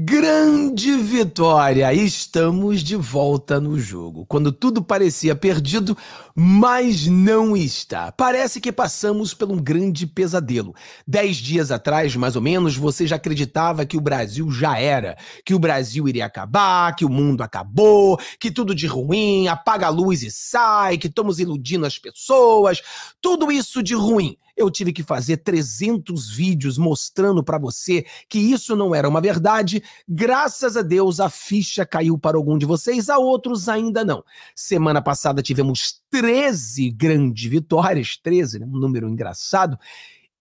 Grande vitória! Estamos de volta no jogo. Quando tudo parecia perdido, mas não está. Parece que passamos por um grande pesadelo. Dez dias atrás, mais ou menos, você já acreditava que o Brasil já era, que o Brasil iria acabar, que o mundo acabou, que tudo de ruim apaga a luz e sai, que estamos iludindo as pessoas. Tudo isso de ruim. Eu tive que fazer 300 vídeos mostrando para você que isso não era uma verdade. Graças a Deus, a ficha caiu para algum de vocês, a outros ainda não. Semana passada tivemos 13 grandes vitórias, 13, né? um número engraçado.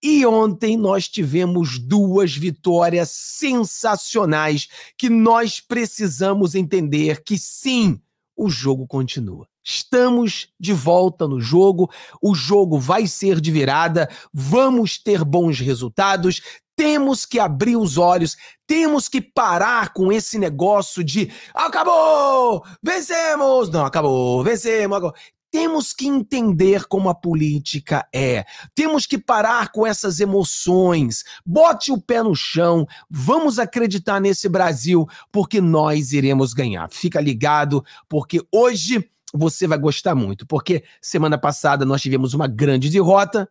E ontem nós tivemos duas vitórias sensacionais que nós precisamos entender que sim, o jogo continua. Estamos de volta no jogo. O jogo vai ser de virada. Vamos ter bons resultados. Temos que abrir os olhos, temos que parar com esse negócio de acabou, vencemos, não acabou, vencemos. Acabou. Temos que entender como a política é. Temos que parar com essas emoções. Bote o pé no chão. Vamos acreditar nesse Brasil, porque nós iremos ganhar. Fica ligado, porque hoje você vai gostar muito, porque semana passada nós tivemos uma grande derrota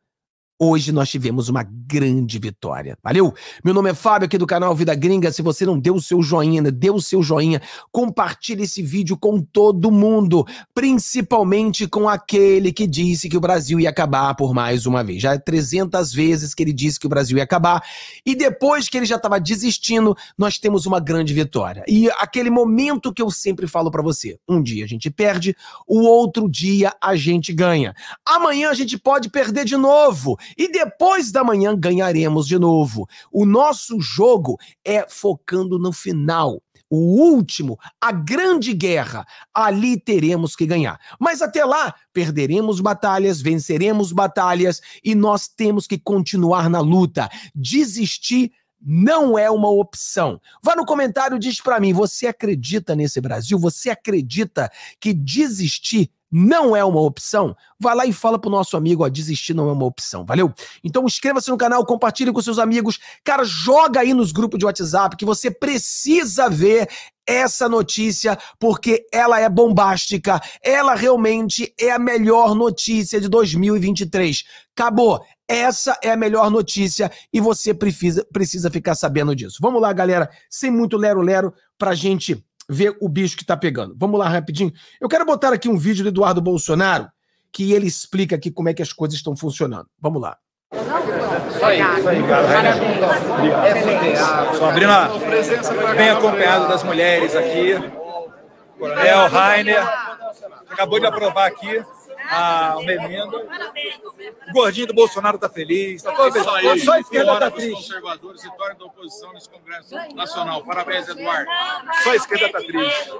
Hoje nós tivemos uma grande vitória. Valeu? Meu nome é Fábio, aqui do canal Vida Gringa. Se você não deu o seu joinha, deu o seu joinha. Compartilhe esse vídeo com todo mundo, principalmente com aquele que disse que o Brasil ia acabar por mais uma vez. Já é 300 vezes que ele disse que o Brasil ia acabar. E depois que ele já estava desistindo, nós temos uma grande vitória. E aquele momento que eu sempre falo para você: um dia a gente perde, o outro dia a gente ganha. Amanhã a gente pode perder de novo. E depois da manhã ganharemos de novo. O nosso jogo é focando no final o último, a grande guerra. Ali teremos que ganhar. Mas até lá, perderemos batalhas, venceremos batalhas e nós temos que continuar na luta. Desistir não é uma opção. Vá no comentário, diz para mim, você acredita nesse Brasil? Você acredita que desistir não é uma opção, vá lá e fala pro nosso amigo, ó, desistir não é uma opção, valeu? Então inscreva-se no canal, compartilhe com seus amigos, cara, joga aí nos grupos de WhatsApp que você precisa ver essa notícia, porque ela é bombástica, ela realmente é a melhor notícia de 2023. Acabou, essa é a melhor notícia e você precisa, precisa ficar sabendo disso. Vamos lá, galera, sem muito lero-lero, pra gente ver o bicho que está pegando. Vamos lá rapidinho. Eu quero botar aqui um vídeo do Eduardo Bolsonaro que ele explica aqui como é que as coisas estão funcionando. Vamos lá. Isso aí, isso aí, Obrigado. Sobrino, bem acompanhado das mulheres aqui. Coronel Rainer, acabou de aprovar aqui a uma emenda. O gordinho do Bolsonaro está feliz. Tá todo só, aí, só a esquerda está triste. Os conservadores se tornam da oposição nesse Congresso Nacional. Parabéns, Eduardo. Só a esquerda está triste.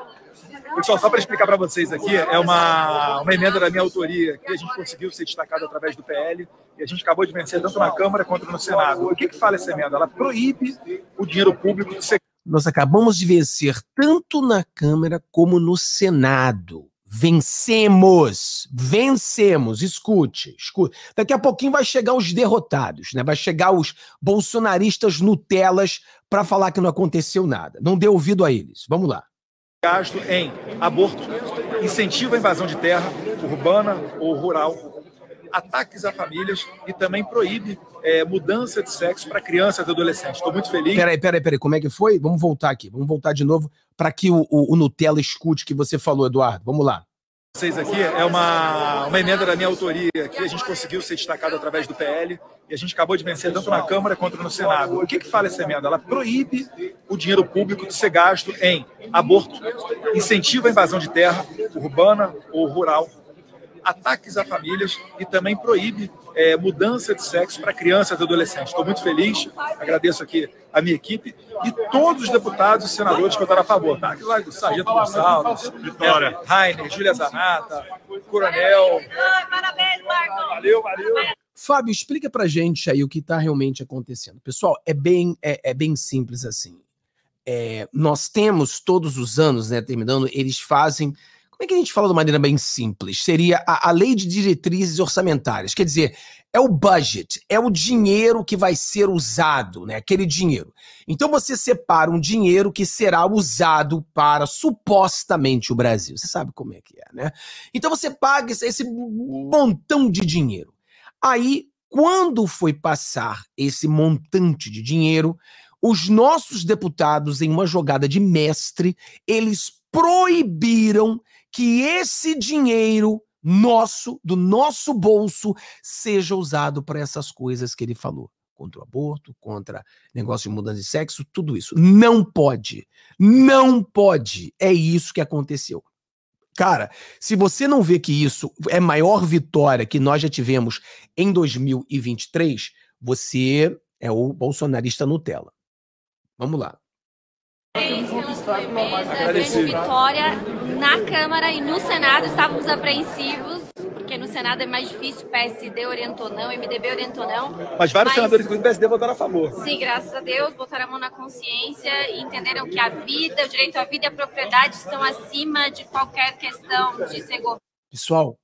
Pessoal, só para explicar para vocês aqui, é uma, uma emenda da minha autoria que a gente conseguiu ser destacada através do PL e a gente acabou de vencer tanto na Câmara quanto no Senado. O que, que fala essa emenda? Ela proíbe o dinheiro público de ser. Nós acabamos de vencer tanto na Câmara como no Senado. Vencemos, vencemos. Escute, escute. Daqui a pouquinho vai chegar os derrotados, né? Vai chegar os bolsonaristas Nutelas para falar que não aconteceu nada. Não dê ouvido a eles. Vamos lá. Gasto em aborto, incentivo à invasão de terra urbana ou rural, ataques a famílias e também proíbe é, mudança de sexo para crianças e adolescentes. Estou muito feliz. Peraí, peraí, peraí. Como é que foi? Vamos voltar aqui. Vamos voltar de novo para que o, o, o Nutella escute o que você falou, Eduardo. Vamos lá vocês aqui é uma, uma emenda da minha autoria que a gente conseguiu ser destacado através do PL e a gente acabou de vencer tanto na Câmara quanto no Senado. O que, que fala essa emenda? Ela proíbe o dinheiro público de ser gasto em aborto, incentiva a invasão de terra urbana ou rural ataques a famílias e também proíbe é, mudança de sexo para crianças e adolescentes. Estou muito feliz, agradeço aqui a minha equipe e todos os deputados e senadores que votaram a favor. Tá? Aqui, Sargento Gonçalves, Vitória. É, Heiner, Júlia Zanata, Coronel. Parabéns, Marcos. Valeu, valeu. Fábio, explica pra gente aí o que está realmente acontecendo. Pessoal, é bem, é, é bem simples assim. É, nós temos todos os anos, né, terminando, eles fazem como é que a gente fala de uma maneira bem simples? Seria a, a lei de diretrizes orçamentárias. Quer dizer, é o budget, é o dinheiro que vai ser usado, né? Aquele dinheiro. Então você separa um dinheiro que será usado para supostamente o Brasil. Você sabe como é que é, né? Então você paga esse montão de dinheiro. Aí, quando foi passar esse montante de dinheiro, os nossos deputados, em uma jogada de mestre, eles proibiram que esse dinheiro nosso, do nosso bolso, seja usado para essas coisas que ele falou. Contra o aborto, contra negócio de mudança de sexo, tudo isso. Não pode. Não pode. É isso que aconteceu. Cara, se você não vê que isso é maior vitória que nós já tivemos em 2023, você é o bolsonarista Nutella. Vamos lá. É foi uma grande vitória na Câmara e no Senado. Estávamos apreensivos, porque no Senado é mais difícil, PSD orientou não, MDB orientou não. Mas vários mas, senadores do PSD votaram a favor. Sim, graças a Deus, botaram a mão na consciência e entenderam que a vida, o direito à vida e à propriedade estão acima de qualquer questão de ser Pessoal,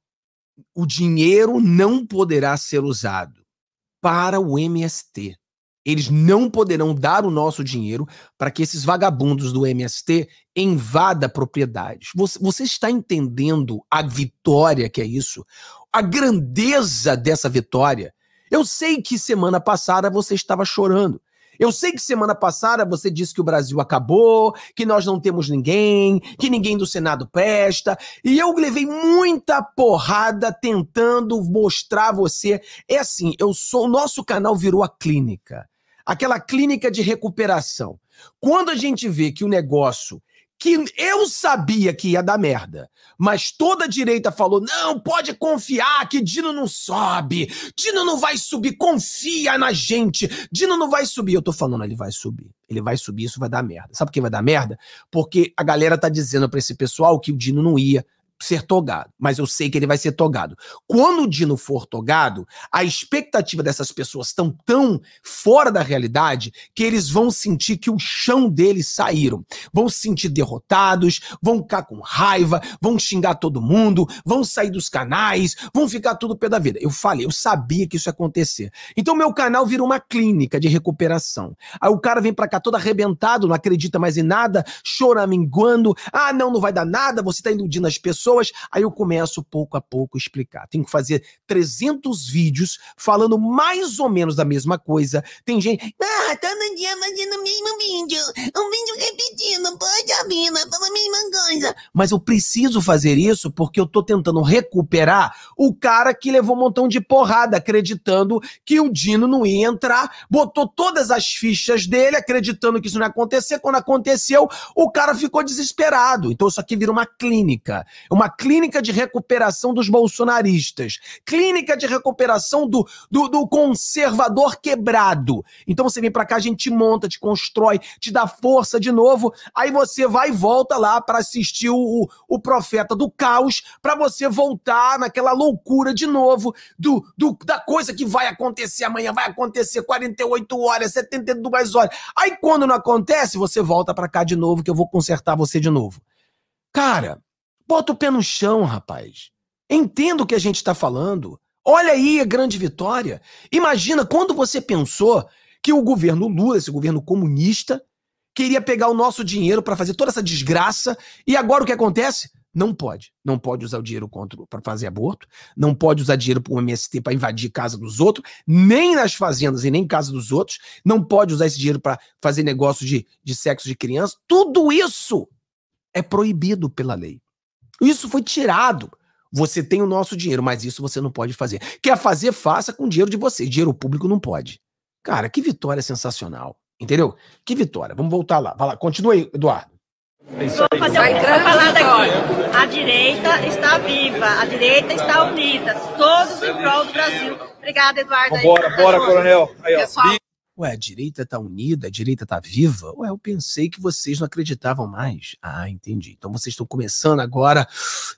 o dinheiro não poderá ser usado para o MST. Eles não poderão dar o nosso dinheiro para que esses vagabundos do MST invada propriedades. Você, você está entendendo a vitória que é isso? A grandeza dessa vitória? Eu sei que semana passada você estava chorando. Eu sei que semana passada você disse que o Brasil acabou, que nós não temos ninguém, que ninguém do Senado presta, e eu levei muita porrada tentando mostrar a você. É assim, eu sou, o nosso canal virou a clínica aquela clínica de recuperação. Quando a gente vê que o negócio que eu sabia que ia dar merda, mas toda a direita falou: não, pode confiar que Dino não sobe, Dino não vai subir, confia na gente, Dino não vai subir. Eu tô falando, ele vai subir, ele vai subir, isso vai dar merda. Sabe por que vai dar merda? Porque a galera tá dizendo pra esse pessoal que o Dino não ia, ser togado, mas eu sei que ele vai ser togado. Quando o Dino for togado, a expectativa dessas pessoas estão tão fora da realidade que eles vão sentir que o chão deles saíram. Vão se sentir derrotados, vão ficar com raiva, vão xingar todo mundo, vão sair dos canais, vão ficar tudo pé da vida. Eu falei, eu sabia que isso ia acontecer. Então meu canal vira uma clínica de recuperação. Aí o cara vem para cá todo arrebentado, não acredita mais em nada, minguando. ah, não, não vai dar nada, você tá iludindo as pessoas pessoas. Aí eu começo pouco a pouco a explicar. Tenho que fazer 300 vídeos falando mais ou menos da mesma coisa. Tem gente. Ah, todo dia fazendo o mesmo vídeo. Um vídeo repetido, poxa vida, né, fala a mesma coisa. Mas eu preciso fazer isso porque eu tô tentando recuperar o cara que levou um montão de porrada, acreditando que o Dino não ia entrar, botou todas as fichas dele, acreditando que isso não ia acontecer. Quando aconteceu, o cara ficou desesperado. Então isso aqui vira uma clínica uma clínica de recuperação dos bolsonaristas, clínica de recuperação do, do, do conservador quebrado. Então você vem para cá, a gente te monta, te constrói, te dá força de novo, aí você vai e volta lá para assistir o, o, o Profeta do Caos, para você voltar naquela loucura de novo do, do da coisa que vai acontecer amanhã, vai acontecer 48 horas, 72 horas. Aí quando não acontece, você volta para cá de novo que eu vou consertar você de novo. Cara, Bota o pé no chão, rapaz. Entenda o que a gente está falando. Olha aí a grande vitória. Imagina quando você pensou que o governo Lula, esse governo comunista, queria pegar o nosso dinheiro para fazer toda essa desgraça e agora o que acontece? Não pode. Não pode usar o dinheiro para fazer aborto, não pode usar dinheiro para o MST para invadir casa dos outros, nem nas fazendas e nem casa dos outros, não pode usar esse dinheiro para fazer negócio de, de sexo de criança. Tudo isso é proibido pela lei. Isso foi tirado. Você tem o nosso dinheiro, mas isso você não pode fazer. Quer fazer, faça com dinheiro de você. Dinheiro público não pode. Cara, que vitória sensacional. Entendeu? Que vitória. Vamos voltar lá. Vai lá. Continua aí, Eduardo. É Vou fazer um, vou falar daqui. A direita está viva, a direita está unida, todos em prol do Brasil. Obrigada, Eduardo. Bora, bora, coronel. Aí, ó. Pessoal, Ué, a direita está unida, a direita está viva? Ué, eu pensei que vocês não acreditavam mais. Ah, entendi. Então vocês estão começando agora a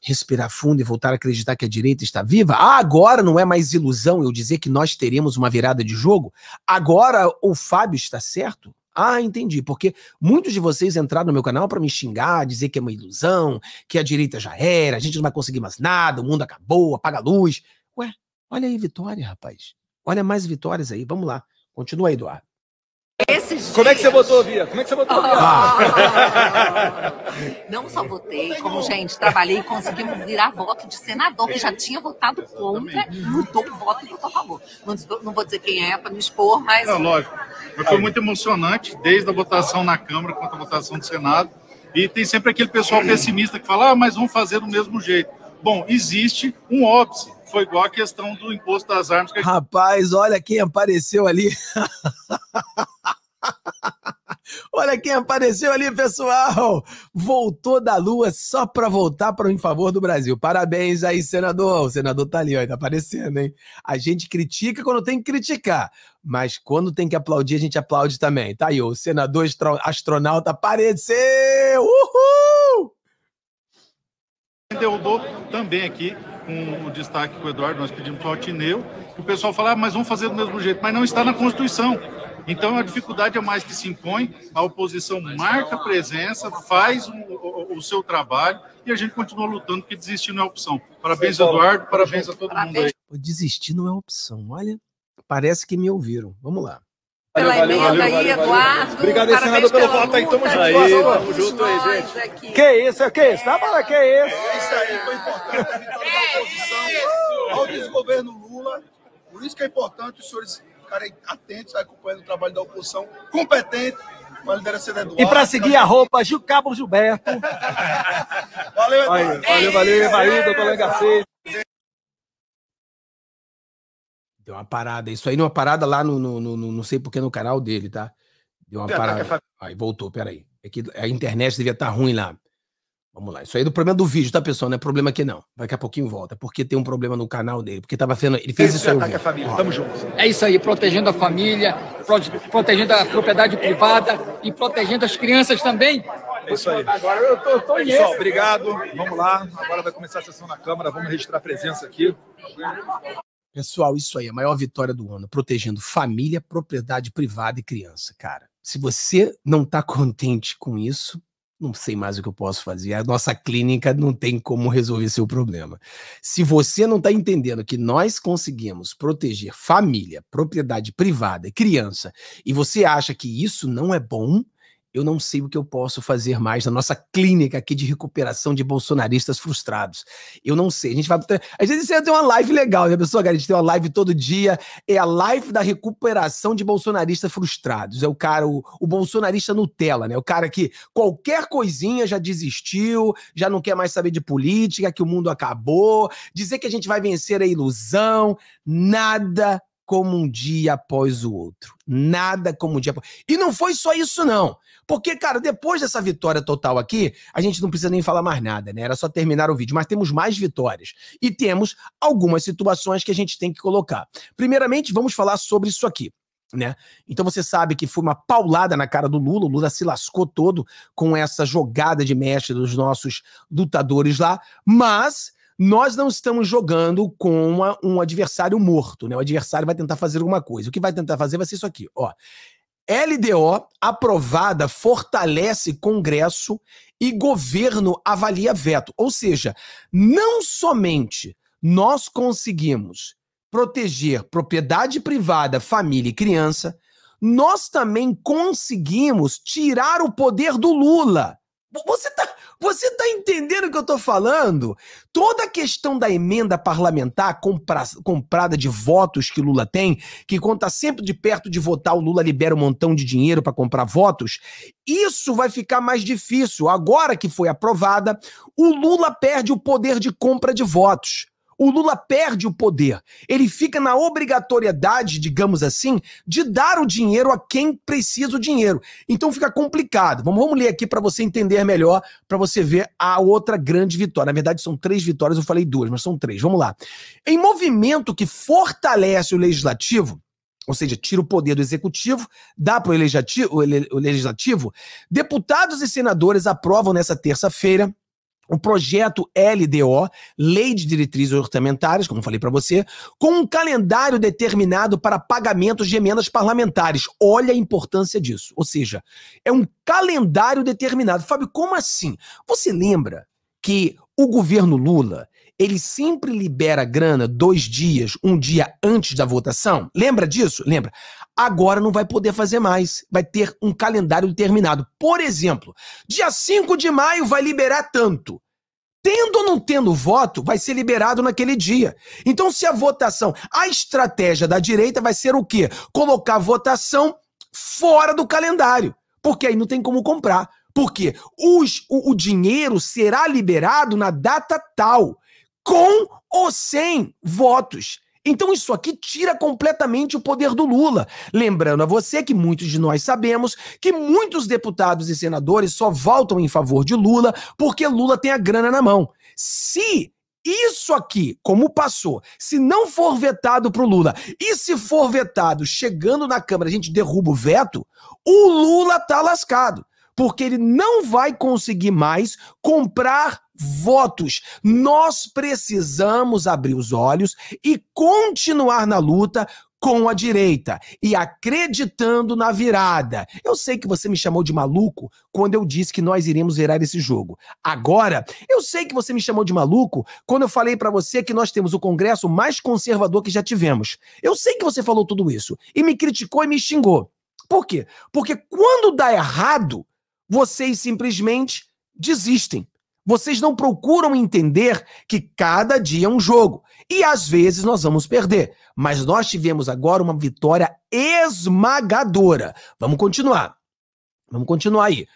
respirar fundo e voltar a acreditar que a direita está viva? Ah, agora não é mais ilusão eu dizer que nós teremos uma virada de jogo? Agora o Fábio está certo? Ah, entendi, porque muitos de vocês entraram no meu canal para me xingar, dizer que é uma ilusão, que a direita já era, a gente não vai conseguir mais nada, o mundo acabou, apaga a luz. Ué, olha aí vitória, rapaz. Olha mais vitórias aí, vamos lá. Continua aí, Eduardo. Esses Como é que você votou, via? Como é que você votou, Bia? Não só votei, como, gente, trabalhei e conseguimos virar voto de senador, que já tinha votado contra, mudou o voto e votou a favor. Não, não vou dizer quem é para me expor, mas. Não, lógico. foi muito emocionante, desde a votação na Câmara quanto a votação do Senado. E tem sempre aquele pessoal pessimista que fala, ah, mas vamos fazer do mesmo jeito. Bom, existe um óbice foi igual a questão do imposto das armas. Que... Rapaz, olha quem apareceu ali. Olha quem apareceu ali, pessoal! Voltou da lua só para voltar para o em favor do Brasil. Parabéns aí, senador. O senador tá ali, ó, tá aparecendo, hein? A gente critica quando tem que criticar, mas quando tem que aplaudir, a gente aplaude também. Tá aí, o senador astronauta apareceu! Uhul! Derrubou também aqui com o destaque com o Eduardo, nós pedimos para o Atineu, que o pessoal fala, ah, mas vamos fazer do mesmo jeito, mas não está na Constituição. Então, a dificuldade é mais que se impõe, a oposição marca presença, faz o, o, seu trabalho e a gente continua lutando, porque desistir não é opção. Parabéns, Eduardo, parabéns a todo mundo aí. Desistir não é opção. Olha, parece que me ouviram. Vamos lá pela valeu, emenda valeu, aí, valeu, Eduardo. Obrigado aí, senador, pelo voto aí. Tamo junto. Aí, tamo junto aí, gente. Aqui. Que isso, que isso? Dá tá para que é isso? Isso aí foi importante a vitória da oposição ao desgoverno Lula. Por isso que é importante os senhores ficarem atentos, acompanhando o trabalho da oposição, competente, Eduardo, e para seguir, a Gil Cabo Gilberto. valeu, Eduardo. Valeu, valeu, Evaildo, colega Cid. Deu uma parada. Isso aí deu uma parada lá no, no, no não sei porquê no canal dele, tá? Deu uma Pera, parada. aí voltou, peraí. É que a internet devia estar tá ruim lá. Vamos lá. Isso aí é do problema do vídeo, tá, pessoal? Não é problema aqui, não. Daqui a pouquinho volta. Porque tem um problema no canal dele. Porque tava sendo. Ele fez isso aí. Ataque família. Tamo junto. É isso aí. Protegendo a família, protegendo a propriedade privada e protegendo as crianças também. É isso aí. Agora eu tô, tô em Pessoal, obrigado. Vamos lá. Agora vai começar a sessão na Câmara. Vamos registrar a presença aqui. Pessoal, isso aí, a maior vitória do ano, protegendo família, propriedade privada e criança, cara. Se você não está contente com isso, não sei mais o que eu posso fazer. A nossa clínica não tem como resolver seu problema. Se você não está entendendo que nós conseguimos proteger família, propriedade privada e criança, e você acha que isso não é bom, eu não sei o que eu posso fazer mais na nossa clínica aqui de recuperação de bolsonaristas frustrados. Eu não sei. A gente vai. Às vezes você tem uma live legal, né, pessoal? A gente tem uma live todo dia. É a live da recuperação de bolsonaristas frustrados. É o cara, o, o bolsonarista Nutella, né? O cara que qualquer coisinha já desistiu, já não quer mais saber de política, que o mundo acabou. Dizer que a gente vai vencer a é ilusão. Nada como um dia após o outro. Nada como um dia após... E não foi só isso, não. Porque, cara, depois dessa vitória total aqui, a gente não precisa nem falar mais nada, né? Era só terminar o vídeo. Mas temos mais vitórias. E temos algumas situações que a gente tem que colocar. Primeiramente, vamos falar sobre isso aqui. Né? Então você sabe que foi uma paulada na cara do Lula, o Lula se lascou todo com essa jogada de mestre dos nossos lutadores lá, mas nós não estamos jogando com uma, um adversário morto, né? O adversário vai tentar fazer alguma coisa. O que vai tentar fazer vai ser isso aqui, ó. LDO aprovada fortalece Congresso e governo avalia veto. Ou seja, não somente nós conseguimos proteger propriedade privada, família e criança, nós também conseguimos tirar o poder do Lula. Você tá, você está entendendo o que eu estou falando? Toda a questão da emenda parlamentar compra, comprada de votos que Lula tem, que conta sempre de perto de votar, o Lula libera um montão de dinheiro para comprar votos, isso vai ficar mais difícil. Agora que foi aprovada, o Lula perde o poder de compra de votos o Lula perde o poder. Ele fica na obrigatoriedade, digamos assim, de dar o dinheiro a quem precisa o dinheiro. Então fica complicado. Vamos, vamos ler aqui para você entender melhor, para você ver a outra grande vitória. Na verdade, são três vitórias, eu falei duas, mas são três. Vamos lá. Em movimento que fortalece o legislativo, ou seja, tira o poder do executivo, dá para o legislativo, deputados e senadores aprovam nessa terça-feira o projeto LDO, Lei de Diretrizes Orçamentárias, como falei para você, com um calendário determinado para pagamentos de emendas parlamentares. Olha a importância disso. Ou seja, é um calendário determinado. Fábio, como assim? Você lembra que o governo Lula ele sempre libera grana dois dias, um dia antes da votação? Lembra disso? Lembra agora não vai poder fazer mais. Vai ter um calendário determinado. Por exemplo, dia 5 de maio vai liberar tanto. Tendo ou não tendo voto, vai ser liberado naquele dia. Então, se a votação. A estratégia da direita vai ser o quê? Colocar a votação fora do calendário. Porque aí não tem como comprar. Porque os, o, o dinheiro será liberado na data tal, com ou sem votos. Então isso aqui tira completamente o poder do Lula. Lembrando a você que muitos de nós sabemos que muitos deputados e senadores só votam em favor de Lula porque Lula tem a grana na mão. Se isso aqui, como passou, se não for vetado pro Lula, e se for vetado chegando na Câmara, a gente derruba o veto, o Lula tá lascado porque ele não vai conseguir mais comprar votos. Nós precisamos abrir os olhos e continuar na luta com a direita e acreditando na virada. Eu sei que você me chamou de maluco quando eu disse que nós iremos virar esse jogo. Agora, eu sei que você me chamou de maluco quando eu falei para você que nós temos o congresso mais conservador que já tivemos. Eu sei que você falou tudo isso e me criticou e me xingou. Por quê? Porque quando dá errado, vocês simplesmente desistem. Vocês não procuram entender que cada dia é um jogo. E às vezes nós vamos perder. Mas nós tivemos agora uma vitória esmagadora. Vamos continuar. Vamos continuar aí.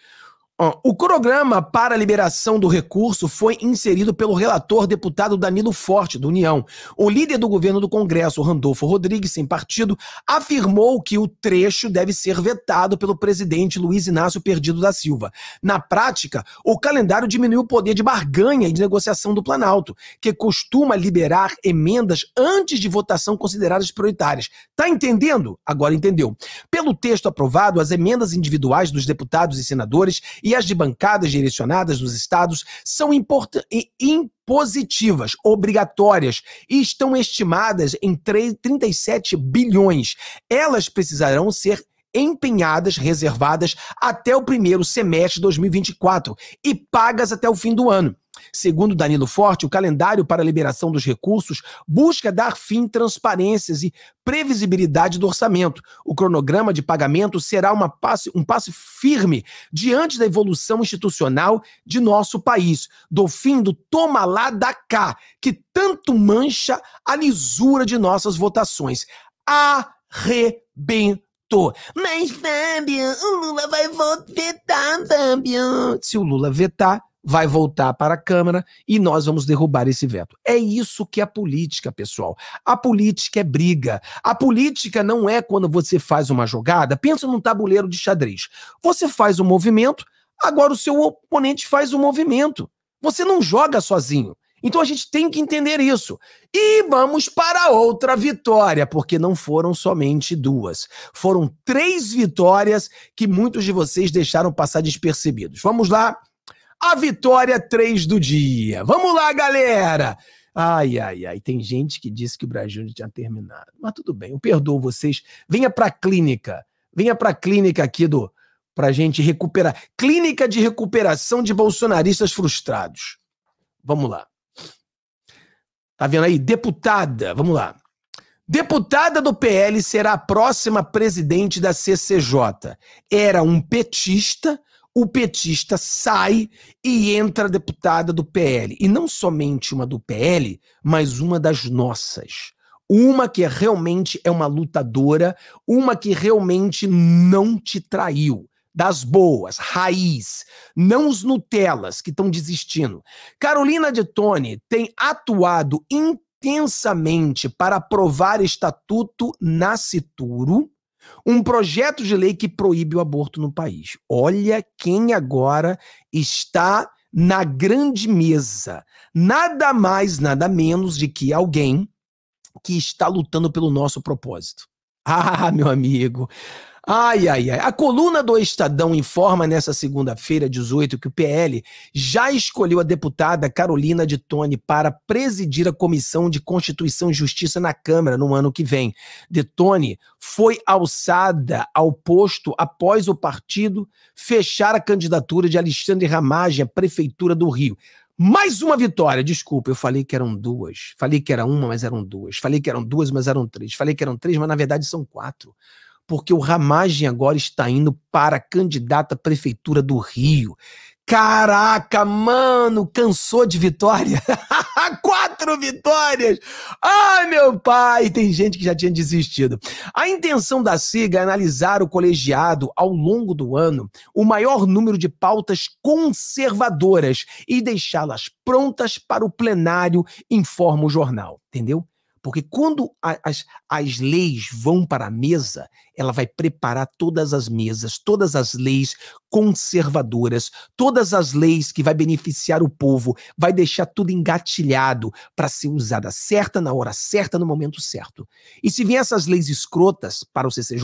O cronograma para a liberação do recurso foi inserido pelo relator deputado Danilo Forte, do União. O líder do governo do Congresso, Randolfo Rodrigues, sem partido, afirmou que o trecho deve ser vetado pelo presidente Luiz Inácio Perdido da Silva. Na prática, o calendário diminuiu o poder de barganha e de negociação do Planalto, que costuma liberar emendas antes de votação consideradas prioritárias. Tá entendendo? Agora entendeu. Pelo texto aprovado, as emendas individuais dos deputados e senadores e as de bancadas direcionadas dos estados são impositivas, obrigatórias, e estão estimadas em 3, 37 bilhões. Elas precisarão ser empenhadas, reservadas até o primeiro semestre de 2024 e pagas até o fim do ano. Segundo Danilo Forte, o calendário para a liberação dos recursos busca dar fim transparências e previsibilidade do orçamento. O cronograma de pagamento será passe, um passo firme diante da evolução institucional de nosso país, do fim do toma lá da cá, que tanto mancha a lisura de nossas votações. Arrebentado mas, Fábio, o Lula vai vetar, Fábio. Se o Lula vetar, vai voltar para a Câmara e nós vamos derrubar esse veto. É isso que é a política, pessoal. A política é briga. A política não é quando você faz uma jogada, pensa num tabuleiro de xadrez. Você faz um movimento, agora o seu oponente faz um movimento. Você não joga sozinho. Então a gente tem que entender isso. E vamos para outra vitória, porque não foram somente duas. Foram três vitórias que muitos de vocês deixaram passar despercebidos. Vamos lá. A vitória 3 do dia. Vamos lá, galera! Ai, ai, ai, tem gente que disse que o Brasil já tinha terminado. Mas tudo bem, eu perdoo vocês. Venha para a clínica. Venha para a clínica aqui do pra gente recuperar. Clínica de recuperação de bolsonaristas frustrados. Vamos lá. Tá vendo aí? Deputada, vamos lá. Deputada do PL será a próxima presidente da CCJ. Era um petista, o petista sai e entra a deputada do PL. E não somente uma do PL, mas uma das nossas. Uma que realmente é uma lutadora, uma que realmente não te traiu das boas, raiz, não os Nutellas que estão desistindo. Carolina de Tone tem atuado intensamente para aprovar estatuto nascituro, um projeto de lei que proíbe o aborto no país. Olha quem agora está na grande mesa. Nada mais, nada menos de que alguém que está lutando pelo nosso propósito. Ah, meu amigo, Ai, ai, ai. A coluna do Estadão informa nessa segunda-feira, 18, que o PL já escolheu a deputada Carolina de Tone para presidir a Comissão de Constituição e Justiça na Câmara no ano que vem. De Tone foi alçada ao posto após o partido fechar a candidatura de Alexandre Ramagem à Prefeitura do Rio. Mais uma vitória. Desculpa, eu falei que eram duas. Falei que era uma, mas eram duas. Falei que eram duas, mas eram três. Falei que eram três, mas na verdade são quatro porque o Ramagem agora está indo para a candidata à prefeitura do Rio. Caraca, mano, cansou de vitória? Quatro vitórias! Ai, meu pai! Tem gente que já tinha desistido. A intenção da SIGA é analisar o colegiado ao longo do ano o maior número de pautas conservadoras e deixá-las prontas para o plenário, informa o jornal. Entendeu? Porque quando a, as, as leis vão para a mesa, ela vai preparar todas as mesas, todas as leis conservadoras, todas as leis que vai beneficiar o povo, vai deixar tudo engatilhado para ser usada certa, na hora certa, no momento certo. E se vier essas leis escrotas para o CCJ,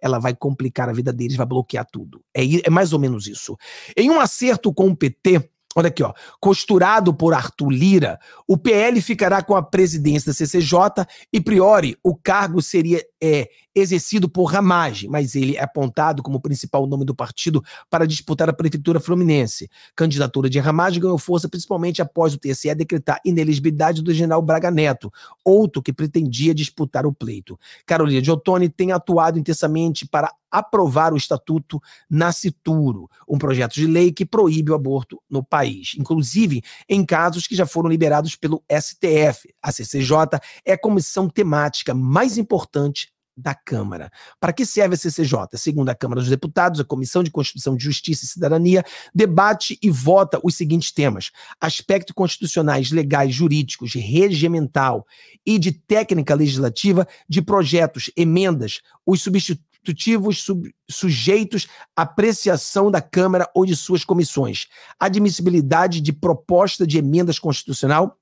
ela vai complicar a vida deles, vai bloquear tudo. É, é mais ou menos isso. Em um acerto com o PT, Olha aqui, ó. Costurado por Arthur Lira, o PL ficará com a presidência da CCJ e, priori, o cargo seria é, exercido por Ramage, mas ele é apontado como principal nome do partido para disputar a prefeitura fluminense. Candidatura de Ramage ganhou força principalmente após o TSE decretar ineligibilidade do general Braga Neto, outro que pretendia disputar o pleito. Carolina de Giottoni tem atuado intensamente para aprovar o Estatuto Nascituro, um projeto de lei que proíbe o aborto no país, inclusive em casos que já foram liberados pelo STF. A CCJ é a comissão temática mais importante da Câmara. Para que serve a CCJ? Segundo a Câmara dos Deputados, a Comissão de Constituição, Justiça e Cidadania debate e vota os seguintes temas: aspectos constitucionais, legais, jurídicos, regimental e de técnica legislativa de projetos, emendas, os substitutivos sub sujeitos à apreciação da Câmara ou de suas comissões, admissibilidade de proposta de emendas constitucional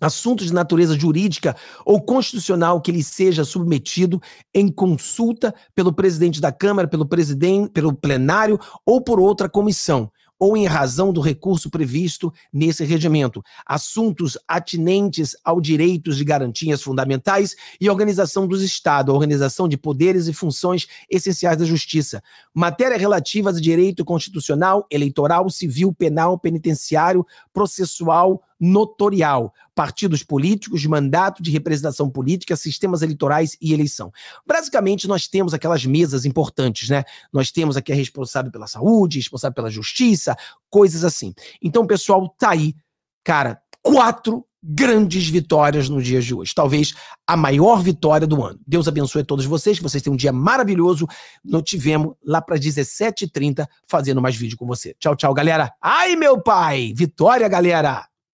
assuntos de natureza jurídica ou constitucional que lhe seja submetido em consulta pelo presidente da Câmara, pelo presidente, pelo plenário ou por outra comissão, ou em razão do recurso previsto nesse regimento, assuntos atinentes ao direitos e garantias fundamentais e organização dos Estado, organização de poderes e funções essenciais da justiça, matéria relativa a direito constitucional, eleitoral, civil, penal, penitenciário, processual, notorial: partidos políticos, mandato de representação política, sistemas eleitorais e eleição. Basicamente, nós temos aquelas mesas importantes, né? Nós temos aqui a responsável pela saúde, responsável pela justiça, coisas assim. Então, pessoal, tá aí, cara, quatro grandes vitórias no dia de hoje. Talvez a maior vitória do ano. Deus abençoe todos vocês, que vocês tenham um dia maravilhoso. Nos tivemos lá para 17h30 fazendo mais vídeo com você. Tchau, tchau, galera. Ai, meu pai! Vitória, galera!